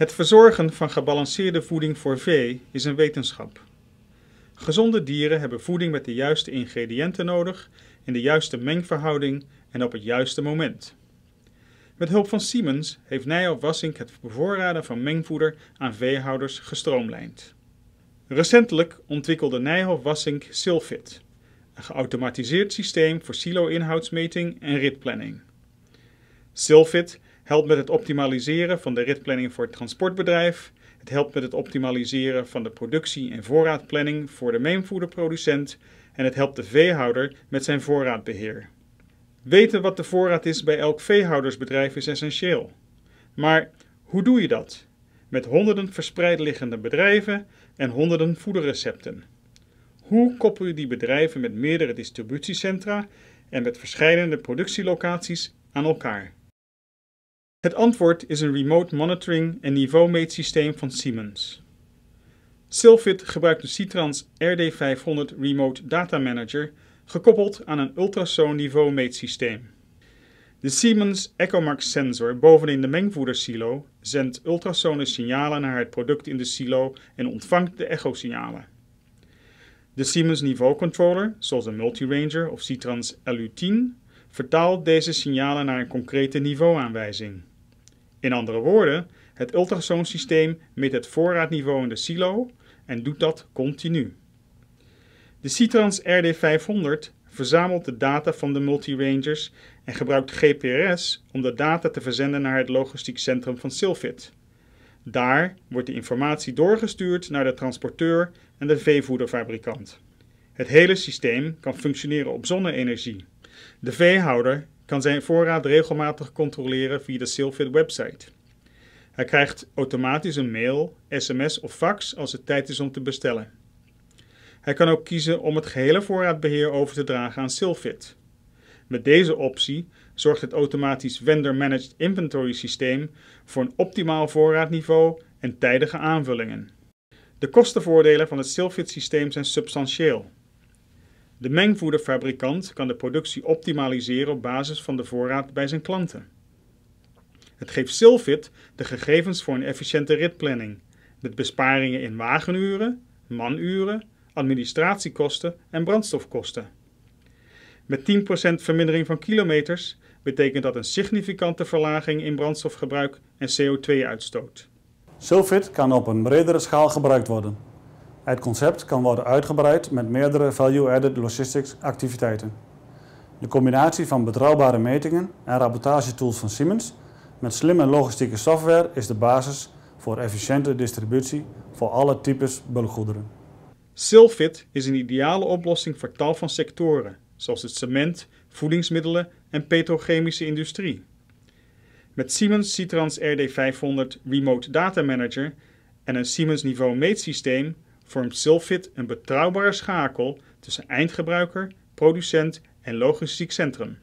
Het verzorgen van gebalanceerde voeding voor vee is een wetenschap. Gezonde dieren hebben voeding met de juiste ingrediënten nodig, in de juiste mengverhouding en op het juiste moment. Met hulp van Siemens heeft Nijhoff Wassink het bevoorraden van mengvoeder aan veehouders gestroomlijnd. Recentelijk ontwikkelde Nijhoff Wassink Silfit, een geautomatiseerd systeem voor silo-inhoudsmeting en ritplanning. Silfit helpt met het optimaliseren van de ritplanning voor het transportbedrijf. Het helpt met het optimaliseren van de productie- en voorraadplanning voor de meenvoederproducent. En het helpt de veehouder met zijn voorraadbeheer. Weten wat de voorraad is bij elk veehoudersbedrijf is essentieel. Maar hoe doe je dat? Met honderden verspreid liggende bedrijven en honderden voederrecepten. Hoe koppel je die bedrijven met meerdere distributiecentra en met verschillende productielocaties aan elkaar? Het antwoord is een remote monitoring en niveaumeetsysteem van Siemens. Silvit gebruikt de Citrans RD500 Remote Data Manager gekoppeld aan een ultrasoon systeem. De Siemens EchoMax sensor bovenin de mengvoedersilo zendt ultrasone signalen naar het product in de silo en ontvangt de echo-signalen. De Siemens niveaucontroller, zoals de Multiranger of Citrans LU10, vertaalt deze signalen naar een concrete niveauaanwijzing. In andere woorden, het ultrasoonsysteem meet het voorraadniveau in de silo en doet dat continu. De Citrans RD500 verzamelt de data van de multirangers en gebruikt GPRS om de data te verzenden naar het logistiek centrum van Silfit. Daar wordt de informatie doorgestuurd naar de transporteur en de veevoederfabrikant. Het hele systeem kan functioneren op zonne-energie. De veehouder kan zijn voorraad regelmatig controleren via de Silfit website. Hij krijgt automatisch een mail, sms of fax als het tijd is om te bestellen. Hij kan ook kiezen om het gehele voorraadbeheer over te dragen aan Silfit. Met deze optie zorgt het automatisch Vendor Managed Inventory systeem voor een optimaal voorraadniveau en tijdige aanvullingen. De kostenvoordelen van het Silfit systeem zijn substantieel. De mengvoederfabrikant kan de productie optimaliseren op basis van de voorraad bij zijn klanten. Het geeft Silfit de gegevens voor een efficiënte ritplanning, met besparingen in wagenuren, manuren, administratiekosten en brandstofkosten. Met 10% vermindering van kilometers betekent dat een significante verlaging in brandstofgebruik en CO2-uitstoot. Silfit kan op een bredere schaal gebruikt worden. Het concept kan worden uitgebreid met meerdere value-added logistics activiteiten. De combinatie van betrouwbare metingen en rapportagetools van Siemens met slimme logistieke software is de basis voor efficiënte distributie voor alle types bulkgoederen. Silfit is een ideale oplossing voor tal van sectoren, zoals het cement, voedingsmiddelen en petrochemische industrie. Met Siemens Citrans RD500 Remote Data Manager en een Siemens niveau meetsysteem vormt Silfit een betrouwbare schakel tussen eindgebruiker, producent en logistiek centrum.